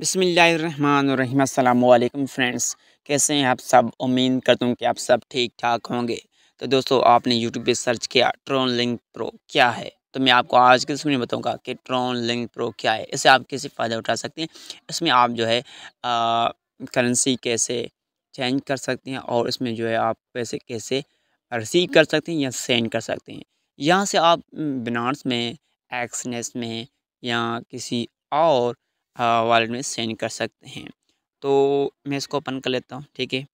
बसमिलीम अल्लाम फ्रेंड्स कैसे हैं आप सब उम्मीद करता हूँ कि आप सब ठीक ठाक होंगे तो दोस्तों आपने यूट्यूब पे सर्च किया ट्रोन लिंक प्रो क्या है तो मैं आपको आज के समय बताऊंगा कि ट्रोन लिंक प्रो क्या है इससे आप कैसे फ़ायदा उठा सकते हैं इसमें आप जो है करेंसी कैसे चेंज कर सकते हैं और इसमें जो है आप पैसे कैसे रिसीव कर सकते हैं या सेंड कर सकते हैं यहाँ से आप बिनार्स में एक्सनेस में या किसी और वॉलेट में सेंड कर सकते हैं तो मैं इसको ओपन कर लेता हूँ ठीक है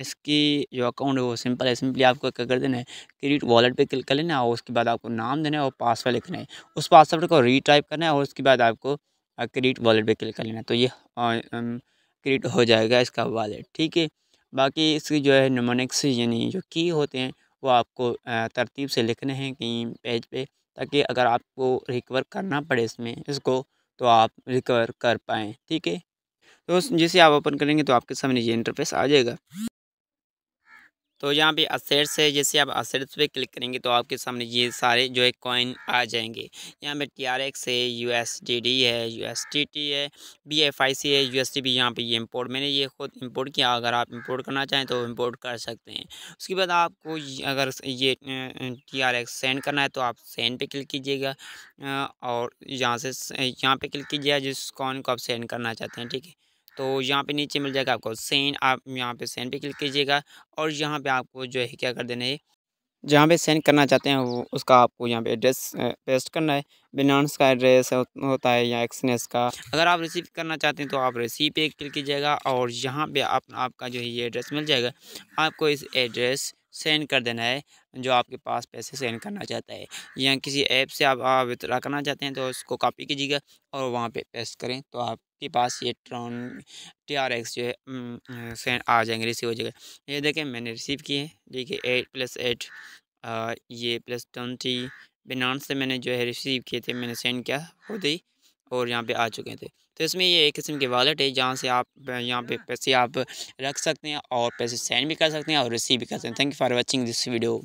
इसकी जो अकाउंट है वो सिंपल है सिंपली आपको क्या कर देना है क्रेडिट वॉलेट पे क्लिक कर लेना है और उसके बाद आपको नाम देना है और पासवर्ड लिखना है उस पासवर्ड को रीटाइप करना है और उसके बाद आपको क्रेडिट वॉलेट पे क्लिक कर लेना है तो ये क्रेडिट हो जाएगा इसका वॉलेट ठीक है बाकी इसकी जो है नमोनिक्स यानी जो की होते हैं वो आपको तरतीब से लिखने हैं कहीं पेज पे ताकि अगर आपको रिकवर करना पड़े इसमें इसको तो आप रिकवर कर पाएँ ठीक है तो जैसे आप ओपन करेंगे तो आपके सामने ये इंटरफेस आ जाएगा तो यहाँ पे असेट्स है जैसे आप असेट्स पे क्लिक करेंगे तो आपके सामने ये सारे जो है कॉइन आ जाएंगे यहाँ पे टी आर एक्स है यू एस डी डी है यू एस टी टी है बी एफ आई सी है यू एस टी भी यहाँ पे ये इम्पोर्ट मैंने ये खुद इम्पोर्ट किया अगर आप इम्पोर्ट करना चाहें तो इम्पोर्ट कर सकते हैं उसके बाद आपको अगर ये टी आर एक्स सेंड करना है तो आप सेंड पे क्लिक कीजिएगा और यहाँ से यहाँ पे क्लिक कीजिएगा जिस कॉइन को आप सेंड करना चाहते हैं ठीक है तो यहाँ पे नीचे मिल जाएगा आपको सेंड आप यहाँ पे सेंड पे क्लिक कीजिएगा और यहाँ पे आपको जो है क्या कर देना है जहाँ पे सेंड करना चाहते हैं वो उसका आपको यहाँ पे एड्रेस पेस्ट करना है बिनानस का एड्रेस होता है या एक्सनेस का अगर आप रिसीव करना चाहते हैं तो आप रिसीव पे क्लिक कीजिएगा और यहाँ पर आप आपका जो है ये एड्रेस मिल जाएगा आपको इस एड्रेस सेंड कर देना है जो आपके पास पैसे सेंड करना चाहता है या किसी ऐप से आप वितरा करना चाहते हैं तो उसको कॉपी कीजिएगा और वहाँ पे पेस्ट करें तो आपके पास ये ट्रॉन टी आर एक्स जो है सेंड आ जाएंगे रिसीव हो जाएगा ये देखें मैंने रिसीव किए हैं देखिए एट प्लस एट ये प्लस ट्वेंटी बिनान से मैंने जो है रिसीव किए थे मैंने सेंड किया खुद ही और यहाँ पे आ चुके थे तो इसमें ये एक किस्म की वॉलेट है जहाँ से आप यहाँ पे पैसे आप रख सकते हैं और पैसे सेंड भी कर सकते हैं और रिसीव भी कर सकते हैं thank you for watching this video